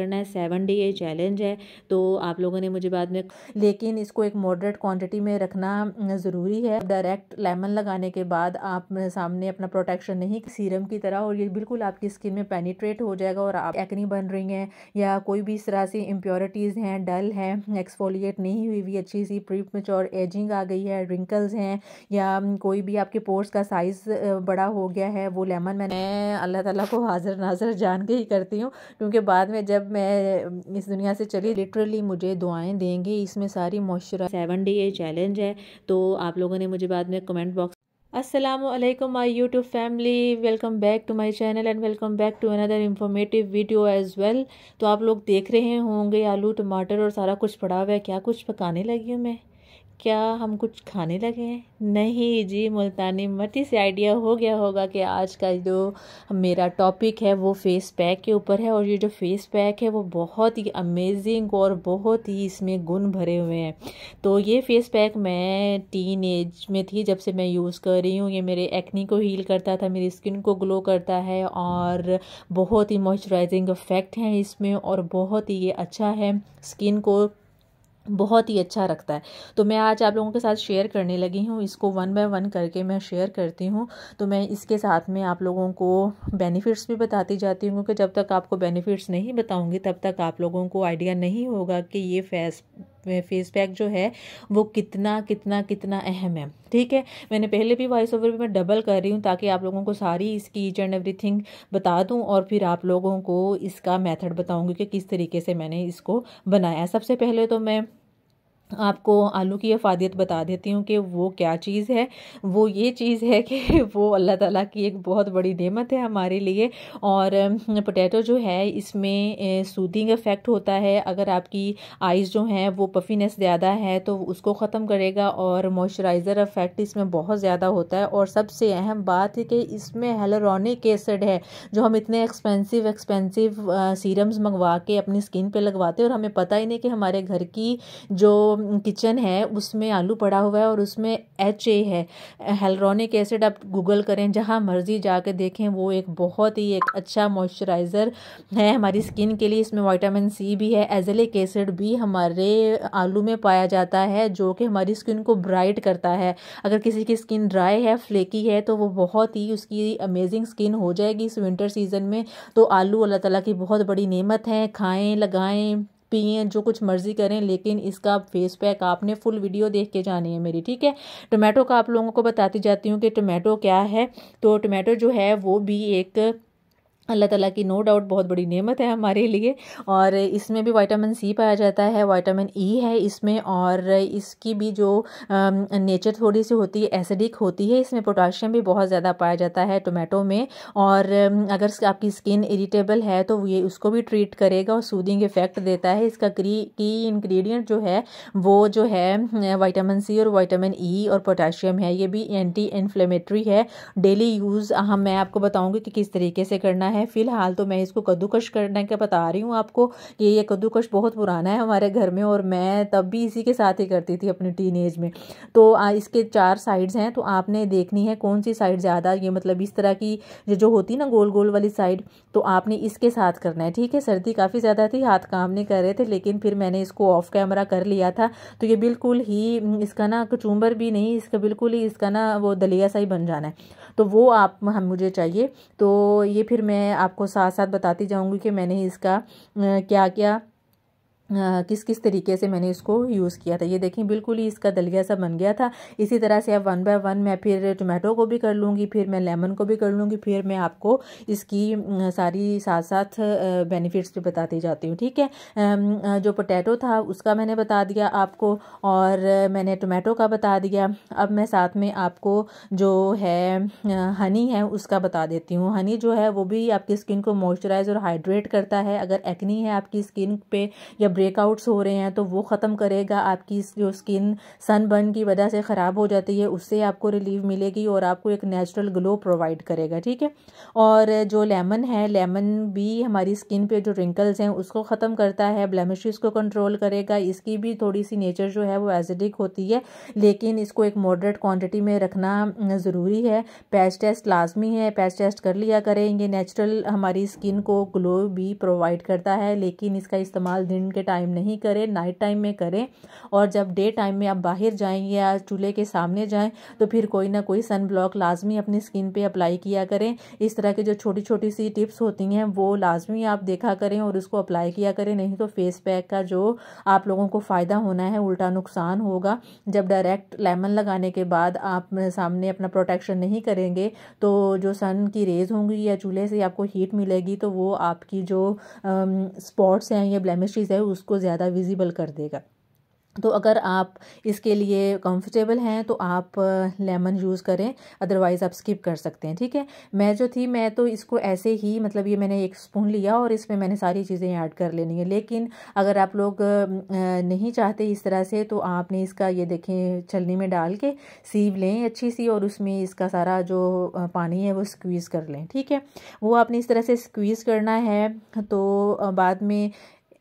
करना है seven day ये चैलेंज है तो आप लोगों ने मुझे बाद में लेकिन इसको एक मॉडरेट क्वांटिटी में रखना ज़रूरी है डायरेक्ट लेमन लगाने के बाद आप सामने अपना प्रोटेक्शन नहीं सीरम की तरह और ये बिल्कुल आपकी स्किन में पेनीट्रेट हो जाएगा और आप एक्नी बन रही हैं या कोई भी इस तरह से इम्प्योरिटीज़ हैं डल हैं एक्सफोलिएट नहीं हुई हुई अच्छी सी प्री मेच्योर एजिंग आ गई है रिंकल्स हैं या कोई भी आपके पोर्स का साइज़ बड़ा हो गया है वो लेमन मैंने अल्लाह ताला को हाजिर नाजर जान के ही करती हूँ क्योंकि बाद में जब मैं इस दुनिया से चली लिटरली मुझे दुआएं देंगे इसमें सारी मॉइस्चराइज सेवन डे ये चैलेंज है तो आप लोगों ने मुझे बाद में कमेंट बॉक्स असलम my YouTube family welcome back to my channel and welcome back to another informative video as well तो आप लोग देख रहे होंगे आलू टमाटर और सारा कुछ पड़ा हुआ है क्या कुछ पकाने लगी हूँ मैं क्या हम कुछ खाने लगे हैं नहीं जी मुल्तानी मती से आइडिया हो गया होगा कि आज का जो मेरा टॉपिक है वो फ़ेस पैक के ऊपर है और ये जो फ़ेस पैक है वो बहुत ही अमेजिंग और बहुत ही इसमें गुण भरे हुए हैं तो ये फ़ेस पैक मैं टीन एज में थी जब से मैं यूज़ कर रही हूँ ये मेरे एक्नी को हील करता था मेरी स्किन को ग्लो करता है और बहुत ही मॉइस्चराइजिंग इफ़ेक्ट हैं इसमें और बहुत ही ये अच्छा है स्किन को बहुत ही अच्छा रखता है तो मैं आज आप लोगों के साथ शेयर करने लगी हूँ इसको वन बाय वन करके मैं शेयर करती हूँ तो मैं इसके साथ में आप लोगों को बेनिफिट्स भी बताती जाती हूँ क्योंकि जब तक आपको बेनिफिट्स नहीं बताऊँगी तब तक आप लोगों को आइडिया नहीं होगा कि ये फैस फेस पैक जो है वो कितना कितना कितना अहम है ठीक है मैंने पहले भी वॉइस ओवर भी मैं डबल कर रही हूँ ताकि आप लोगों को सारी इसकी ईच एंड थिंग बता दूँ और फिर आप लोगों को इसका मेथड बताऊँगी कि किस तरीके से मैंने इसको बनाया सबसे पहले तो मैं आपको आलू की अफादियत बता देती हूँ कि वो क्या चीज़ है वो ये चीज़ है कि वो अल्लाह ताला की एक बहुत बड़ी नेमत है हमारे लिए और पोटैटो जो है इसमें सूदिंग इफ़ेक्ट होता है अगर आपकी आइज़ जो हैं वो पफीनेस ज़्यादा है तो उसको ख़त्म करेगा और मॉइस्चराइज़र इफ़ेक्ट इसमें बहुत ज़्यादा होता है और सबसे अहम बात है कि इसमें हेलोरॉनिक एसिड है जो हम इतने एक्सपेंसिव एक्सपेंसिव सीरम्स मंगवा के अपनी स्किन पर लगवाते हैं और हमें पता ही नहीं कि हमारे घर की जो किचन है उसमें आलू पड़ा हुआ है और उसमें एच ए है हेलरोनिक एसिड आप गूगल करें जहाँ मर्जी कर देखें वो एक बहुत ही एक अच्छा मॉइस्चराइज़र है हमारी स्किन के लिए इसमें वाइटामिन सी भी है एजलिक एसिड भी हमारे आलू में पाया जाता है जो कि हमारी स्किन को ब्राइट करता है अगर किसी की स्किन ड्राई है फ्लेकी है तो वो बहुत ही उसकी अमेजिंग स्किन हो जाएगी इस विंटर सीज़न में तो आलू अल्लाह ताला की बहुत बड़ी नेमत है खाएं लगाएं पिए जो कुछ मर्ज़ी करें लेकिन इसका फेस पैक आपने फुल वीडियो देख के जानी है मेरी ठीक है टोमेटो का आप लोगों को बताती जाती हूँ कि टोमेटो क्या है तो टोमेटो जो है वो भी एक अल्लाह ताला की नो डाउट बहुत बड़ी नेमत है हमारे लिए और इसमें भी विटामिन सी पाया जाता है विटामिन ई e है इसमें और इसकी भी जो नेचर थोड़ी सी होती है एसिडिक होती है इसमें पोटाशियम भी बहुत ज़्यादा पाया जाता है टोमेटो में और अगर आपकी स्किन इरिटेबल है तो ये उसको भी ट्रीट करेगा और सूदिंग इफ़ेक्ट देता है इसका क्री की इन्ग्रीडियंट जो है वो जो है वाइटामिन सी और वाइटामिन ई e और पोटाशियम है ये भी एंटी इन्फ्लेमेटरी है डेली यूज़ हम हाँ, मैं आपको बताऊँगी कि किस तरीके से करना है हैं फ़िलहाल तो मैं इसको कद्दूकश करने का बता रही हूँ आपको कि ये कद्दूकश बहुत पुराना है हमारे घर में और मैं तब भी इसी के साथ ही करती थी अपने टीन एज में तो इसके चार साइड्स हैं तो आपने देखनी है कौन सी साइड ज़्यादा ये मतलब इस तरह की जो होती ना गोल गोल वाली साइड तो आपने इसके साथ करना है ठीक है सर्दी काफ़ी ज़्यादा थी हाथ काम नहीं कर रहे थे लेकिन फिर मैंने इसको ऑफ कैमरा कर लिया था तो ये बिल्कुल ही हम्म, इसका ना कचूम्बर भी नहीं इसका बिल्कुल ही इसका ना वो दलिया सा ही बन जाना है तो वो आप हम मुझे चाहिए तो ये फिर मैं मैं आपको साथ साथ बताती जाऊँगी कि मैंने इसका क्या क्या किस किस तरीके से मैंने इसको यूज़ किया था ये देखें बिल्कुल ही इसका दलिया सा बन गया था इसी तरह से अब वन बाय वन मैं फिर टोमेटो को भी कर लूँगी फिर मैं लेमन को भी कर लूँगी फिर मैं आपको इसकी सारी साथ साथ बेनिफिट्स भी बताती जाती हूँ ठीक है जो पोटैटो था उसका मैंने बता दिया आपको और मैंने टोमेटो का बता दिया अब मैं साथ में आपको जो है हनी है उसका बता देती हूँ हनी जो है वो भी आपकी स्किन को मॉइस्चराइज और हाइड्रेट करता है अगर एक्नी है आपकी स्किन पे या ब्रेकआउट्स हो रहे हैं तो वो ख़त्म करेगा आपकी जो स्किन सनबर्न की वजह से ख़राब हो जाती है उससे आपको रिलीफ मिलेगी और आपको एक नेचुरल ग्लो प्रोवाइड करेगा ठीक है और जो लेमन है लेमन भी हमारी स्किन पे जो रिंकल्स हैं उसको ख़त्म करता है ब्लैमिशिस को कंट्रोल करेगा इसकी भी थोड़ी सी नेचर जो है वो एसिडिक होती है लेकिन इसको एक मॉडरेट क्वान्टिटी में रखना ज़रूरी है पैच टेस्ट लाजमी है पैच टेस्ट कर लिया करें ये नेचुरल हमारी स्किन को ग्लो भी प्रोवाइड करता है लेकिन इसका इस्तेमाल दिन के टाइम नहीं करें नाइट टाइम में करें और जब डे टाइम में आप बाहर जाएँ या चूल्हे के सामने जाएँ तो फिर कोई ना कोई सन ब्लॉक लाजमी अपनी स्किन पर अप्लाई किया करें इस तरह की जो छोटी छोटी सी टिप्स होती हैं वो लाजमी आप देखा करें और उसको अप्लाई किया करें नहीं तो फेस पैक का जो आप लोगों को फ़ायदा होना है उल्टा नुकसान होगा जब डायरेक्ट लेमन लगाने के बाद आप सामने अपना प्रोटेक्शन नहीं करेंगे तो जो सन की रेज़ होंगी या चूल्हे से आपको हीट मिलेगी तो वो आपकी जो स्पॉट्स हैं या ब्लैमिशीज है उस उसको ज़्यादा विजिबल कर देगा तो अगर आप इसके लिए कंफर्टेबल हैं तो आप लेमन यूज़ करें अदरवाइज़ आप स्किप कर सकते हैं ठीक है मैं जो थी मैं तो इसको ऐसे ही मतलब ये मैंने एक स्पून लिया और इसमें मैंने सारी चीज़ें ऐड कर लेनी है लेकिन अगर आप लोग नहीं चाहते इस तरह से तो आपने इसका ये देखें छलनी में डाल के सीव लें अच्छी सी और उसमें इसका सारा जो पानी है वो स्क्वीज़ कर लें ठीक है वो आपने इस तरह से स्क्वीज़ करना है तो बाद में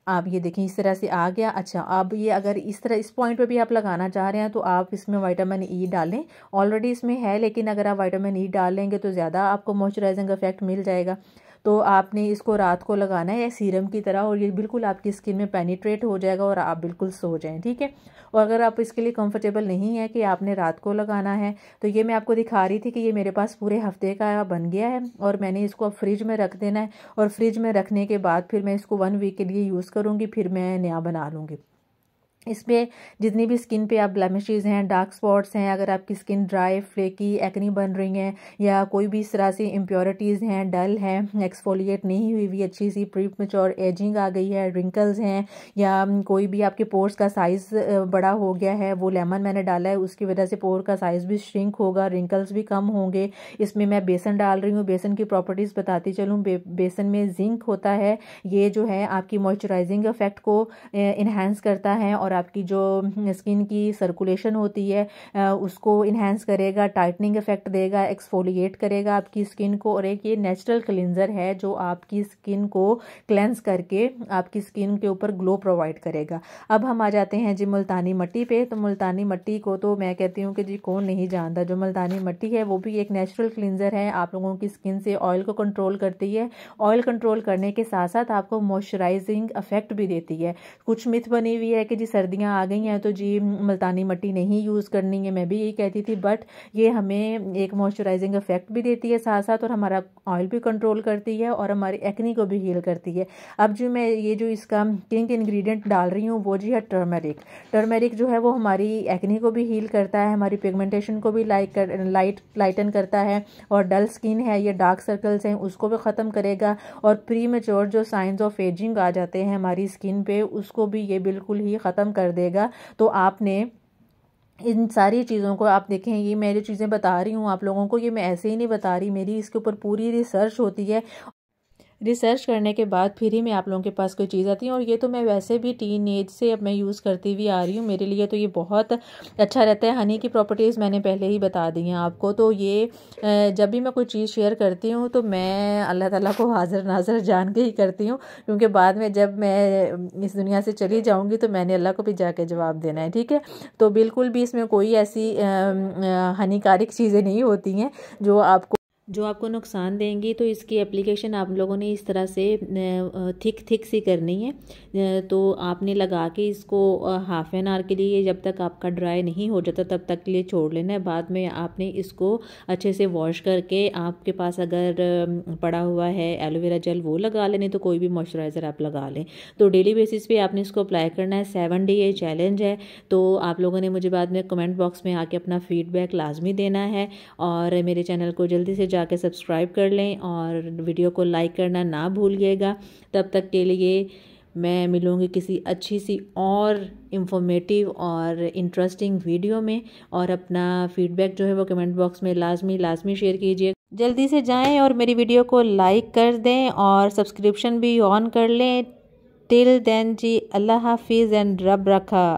आप ये देखें इस तरह से आ गया अच्छा अब ये अगर इस तरह इस पॉइंट पे भी आप लगाना चाह रहे हैं तो आप इसमें वाइटामिन ई e डालें ऑलरेडी इसमें है लेकिन अगर आप वाइटामिन ई e डाल लेंगे तो ज़्यादा आपको मॉइस्चराइजिंग इफेक्ट मिल जाएगा तो आपने इसको रात को लगाना है सीरम की तरह और ये बिल्कुल आपकी स्किन में पेनीट्रेट हो जाएगा और आप बिल्कुल सो जाएँ ठीक है और अगर आप इसके लिए कंफर्टेबल नहीं है कि आपने रात को लगाना है तो ये मैं आपको दिखा रही थी कि ये मेरे पास पूरे हफ्ते का बन गया है और मैंने इसको अब फ्रिज में रख देना है और फ्रिज में रखने के बाद फिर मैं इसको वन वीक के लिए यूज़ करूँगी फिर मैं नया बना लूँगी इसमें जितनी भी स्किन पे आप ब्लैमिशेज हैं डार्क स्पॉट्स हैं अगर आपकी स्किन ड्राई फ्लेकी एक्नी बन रही हैं या कोई भी इस तरह से इम्प्योरिटीज़ हैं डल हैं एक्सफोलिएट नहीं हुई हुई अच्छी सी प्री मेच्योर एजिंग आ गई है रिंकल्स हैं या कोई भी आपके पोर्स का साइज़ बड़ा हो गया है वो लेमन मैंने डाला है उसकी वजह से पोर का साइज़ भी श्रिंक होगा रिंकल्स भी कम होंगे इसमें मैं बेसन डाल रही हूँ बेसन की प्रॉपर्टीज़ बताती चलूँ बे, बेसन में जिंक होता है ये जो है आपकी मॉइस्चराइजिंग इफेक्ट को इन्हेंस करता है और और आपकी जो स्किन हम्म, की सर्कुलेशन होती है उसको इन्हेंस करेगा टाइटनिंग इफेक्ट देगा एक्सफोलिएट करेगा आपकी स्किन को और एक ये नेचुरल क्लिनजर है जो आपकी स्किन को क्लेंस करके आपकी स्किन के ऊपर ग्लो प्रोवाइड करेगा अब हम आ जाते हैं जी मुल्तानी मट्टी पे तो मुल्तानी मट्टी को तो मैं कहती हूँ कि जी कौन नहीं जानता जो मुल्तानी मट्टी है वो भी एक नेचुरल क्लिनजर है आप लोगों की स्किन से ऑयल को कंट्रोल करती है ऑयल कंट्रोल करने के साथ साथ आपको मॉइस्चराइजिंग इफेक्ट भी देती है कुछ मिथ बनी हुई है कि जी सर्दियाँ आ गई हैं तो जी मुल्तानी मट्टी नहीं यूज़ करनी है मैं भी यही कहती थी बट ये हमें एक मॉइस्चराइजिंग इफेक्ट भी देती है साथ साथ और हमारा ऑयल भी कंट्रोल करती है और हमारी एक्नी को भी हील करती है अब जो मैं ये जो इसका किंग इंग्रेडिएंट डाल रही हूँ वो जी है टर्मेरिक टर्मेरिक जो है वो हमारी एक्नी को भी हील करता है हमारी पिगमेंटेशन को भी लाइट कर लाइट लाइटन करता है और डल स्किन है या डार्क सर्कल्स हैं उसको भी ख़त्म करेगा और प्री मेच्योर जो साइंस ऑफ एजिंग आ जाते हैं हमारी स्किन पे उसको भी ये बिल्कुल ही ख़त्म ख़त्म कर देगा तो आपने इन सारी चीज़ों को आप देखें ये मेरी चीज़ें बता रही हूँ आप लोगों को ये मैं ऐसे ही नहीं बता रही मेरी इसके ऊपर पूरी रिसर्च होती है रिसर्च करने के बाद फिर ही मैं आप लोगों के पास कोई चीज़ आती हूँ और ये तो मैं वैसे भी टीन एज से अब मैं यूज़ करती हुई आ रही हूँ मेरे लिए तो ये बहुत अच्छा रहता है हनी की प्रॉपर्टीज़ मैंने पहले ही बता दी हैं आपको तो ये जब भी मैं कोई चीज़ शेयर करती हूँ तो मैं अल्लाह ताला को हाजिर नाजर जान के ही करती हूँ क्योंकि बाद में जब मैं इस दुनिया से चली जाऊँगी तो मैंने अल्लाह को भी जाके जवाब देना है ठीक है तो बिल्कुल भी इसमें कोई ऐसी हानिकारक चीज़ें नहीं होती हैं जो आपको जो आपको नुकसान देंगी तो इसकी एप्लीकेशन आप लोगों ने इस तरह से थिक थिक सी करनी है तो आपने लगा के इसको हाफ़ एन आवर के लिए जब तक आपका ड्राई नहीं हो जाता तब तक के लिए छोड़ लेना है बाद में आपने इसको अच्छे से वॉश करके आपके पास अगर पड़ा हुआ है एलोवेरा जेल वो लगा लेने तो कोई भी मॉइस्चराइज़र आप लगा लें तो डेली बेसिस पर आपने इसको अप्लाई करना है सेवन डे ये चैलेंज है तो आप लोगों ने मुझे बाद में कमेंट बॉक्स में आके अपना फीडबैक लाजमी देना है और मेरे चैनल को जल्दी से जाके सब्सक्राइब कर लें और वीडियो को लाइक करना ना भूलिएगा तब तक के लिए मैं मिलूँगी किसी अच्छी सी और इन्फॉर्मेटिव और इंटरेस्टिंग वीडियो में और अपना फीडबैक जो है वो कमेंट बॉक्स में लाजमी लाजमी शेयर कीजिए जल्दी से जाएं और मेरी वीडियो को लाइक कर दें और सब्सक्रिप्शन भी ऑन कर लें टिल देन जी अल्लाह हाफिज़ एंड रब रखा